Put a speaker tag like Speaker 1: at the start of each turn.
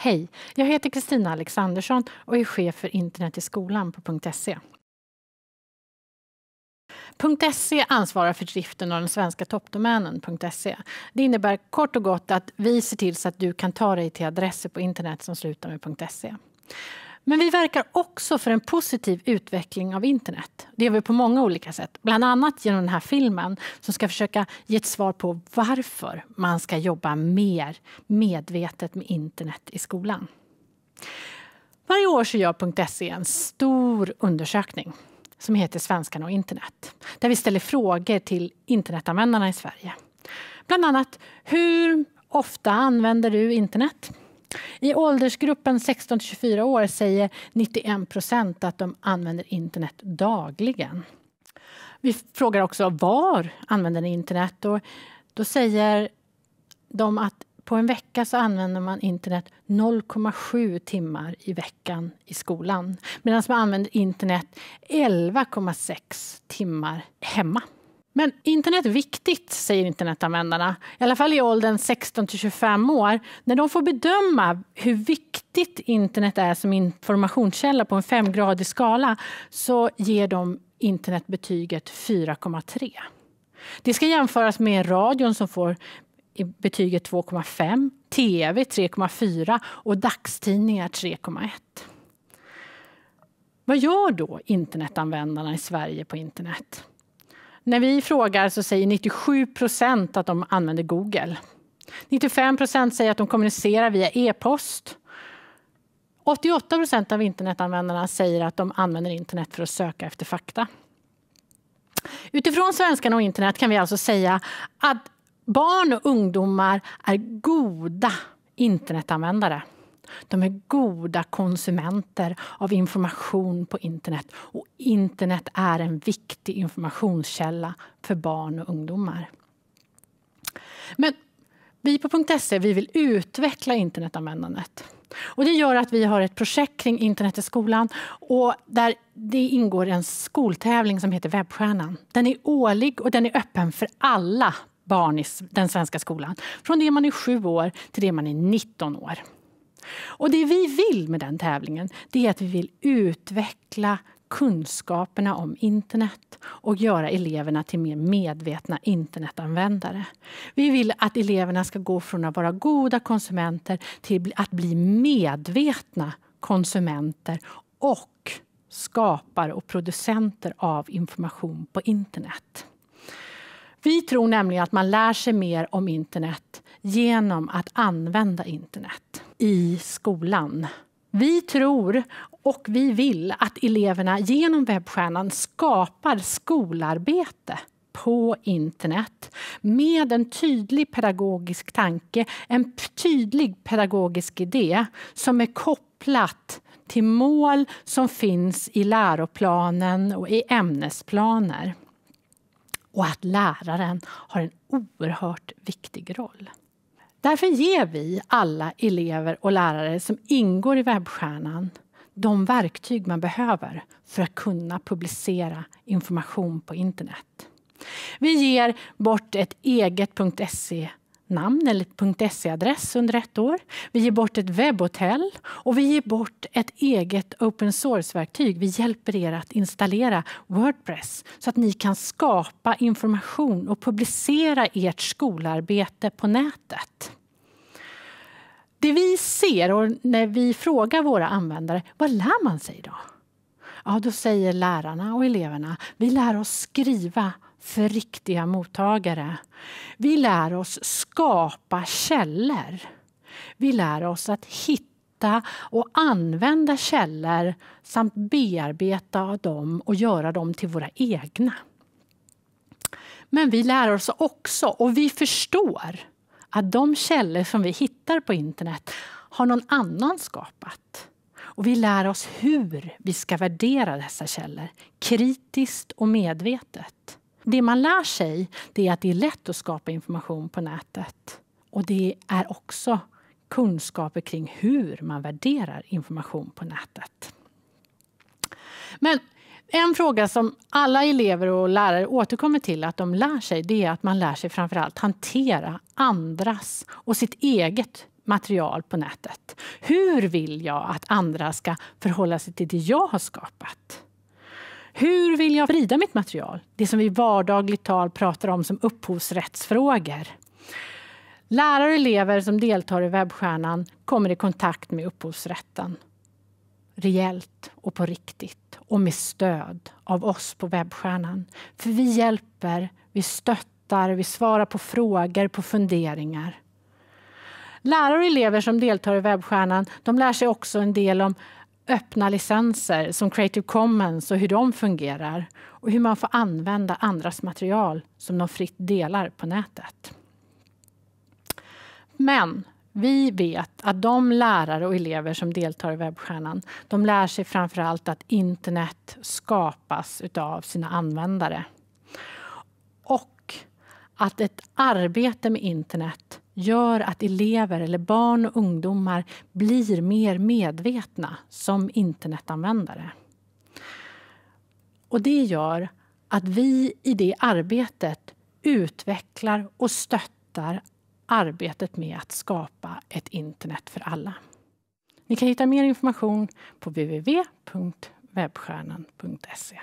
Speaker 1: Hej, jag heter Kristina Alexandersson och är chef för internet i skolan på .se. .se ansvarar för driften av den svenska toppdomänen .se. Det innebär kort och gott att vi ser till så att du kan ta dig till adresser på internet som slutar med .se. Men vi verkar också för en positiv utveckling av internet. Det gör vi på många olika sätt, bland annat genom den här filmen som ska försöka ge ett svar på varför man ska jobba mer medvetet med internet i skolan. Varje år så gör .se en stor undersökning som heter Svenskarna och internet, där vi ställer frågor till internetanvändarna i Sverige. Bland annat, hur ofta använder du internet? I åldersgruppen 16 24 år säger 91 procent att de använder internet dagligen. Vi frågar också var använder ni internet? Och då säger de att på en vecka så använder man internet 0,7 timmar i veckan i skolan medan man använder internet 11,6 timmar hemma. Men internet är viktigt, säger internetanvändarna. I alla fall i åldern 16 till 25 år. När de får bedöma hur viktigt internet är som informationskälla på en femgradig skala så ger de internetbetyget 4,3. Det ska jämföras med radion som får betyget 2,5, tv 3,4 och dagstidningar 3,1. Vad gör då internetanvändarna i Sverige på internet? När vi frågar så säger 97 procent att de använder Google. 95 procent säger att de kommunicerar via e-post. 88 procent av internetanvändarna säger att de använder internet för att söka efter fakta. Utifrån svenskarna och internet kan vi alltså säga att barn och ungdomar är goda internetanvändare. De är goda konsumenter av information på internet och internet är en viktig informationskälla för barn och ungdomar. Men vi på .se vi vill utveckla internetanvändandet. Och det gör att vi har ett projekt kring internet i skolan och där det ingår en skoltävling som heter Webbstjärnan. Den är årlig och den är öppen för alla barn i den svenska skolan. Från det man är sju år till det man är 19 år. Och det vi vill med den tävlingen det är att vi vill utveckla kunskaperna om internet och göra eleverna till mer medvetna internetanvändare. Vi vill att eleverna ska gå från att vara goda konsumenter till att bli medvetna konsumenter och skapare och producenter av information på internet. Vi tror nämligen att man lär sig mer om internet genom att använda internet i skolan. Vi tror och vi vill att eleverna genom webbstjärnan skapar skolarbete på internet med en tydlig pedagogisk tanke, en tydlig pedagogisk idé som är kopplat till mål som finns i läroplanen och i ämnesplaner. Och att läraren har en oerhört viktig roll. Därför ger vi alla elever och lärare som ingår i webbstjärnan de verktyg man behöver för att kunna publicera information på internet. Vi ger bort ett eget .se namn eller .se-adress under ett år. Vi ger bort ett webbhotell och vi ger bort ett eget open source-verktyg. Vi hjälper er att installera Wordpress så att ni kan skapa information och publicera ert skolarbete på nätet. Det vi ser och när vi frågar våra användare, vad lär man sig då? Ja, då säger lärarna och eleverna, vi lär oss skriva för riktiga mottagare. Vi lär oss skapa källor. Vi lär oss att hitta och använda källor samt bearbeta dem och göra dem till våra egna. Men vi lär oss också, och vi förstår, att de källor som vi hittar på internet har någon annan skapat. Och vi lär oss hur vi ska värdera dessa källor, kritiskt och medvetet det man lär sig det är att det är lätt att skapa information på nätet. Och det är också kunskaper kring hur man värderar information på nätet. Men en fråga som alla elever och lärare återkommer till att de lär sig det är att man lär sig framförallt hantera andras och sitt eget material på nätet. Hur vill jag att andra ska förhålla sig till det jag har skapat? Hur vill jag vrida mitt material? Det som vi i vardagligt tal pratar om som upphovsrättsfrågor. Lärare och elever som deltar i Webbstjärnan kommer i kontakt med upphovsrätten. Rejält och på riktigt och med stöd av oss på Webbstjärnan. För vi hjälper, vi stöttar, vi svarar på frågor, på funderingar. Lärare och elever som deltar i Webbstjärnan de lär sig också en del om öppna licenser som Creative Commons och hur de fungerar och hur man får använda andras material som de fritt delar på nätet. Men vi vet att de lärare och elever som deltar i webbstjärnan, de lär sig framför allt att internet skapas av sina användare. Och att ett arbete med internet gör att elever eller barn och ungdomar blir mer medvetna som internetanvändare. Och det gör att vi i det arbetet utvecklar och stöttar arbetet med att skapa ett internet för alla. Ni kan hitta mer information på www.webbstjärnan.se.